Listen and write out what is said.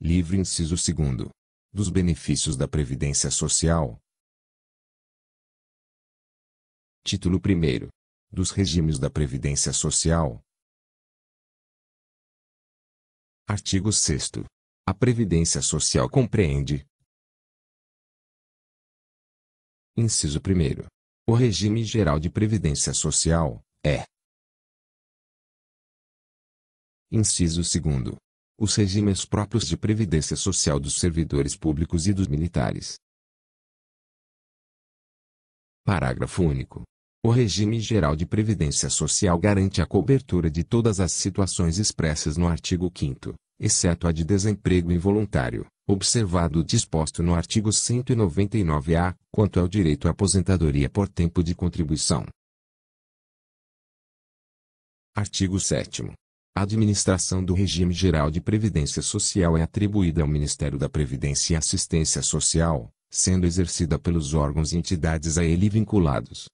Livre inciso 2 dos benefícios da Previdência Social. Título 1 dos regimes da Previdência Social. Artigo 6 A Previdência Social compreende Inciso 1 O regime geral de previdência social é Inciso 2 os regimes próprios de previdência social dos servidores públicos e dos militares. Parágrafo único. O regime geral de previdência social garante a cobertura de todas as situações expressas no artigo 5 exceto a de desemprego involuntário, observado o disposto no artigo 199-A, quanto ao direito à aposentadoria por tempo de contribuição. Artigo 7 a administração do regime geral de previdência social é atribuída ao Ministério da Previdência e Assistência Social, sendo exercida pelos órgãos e entidades a ele vinculados.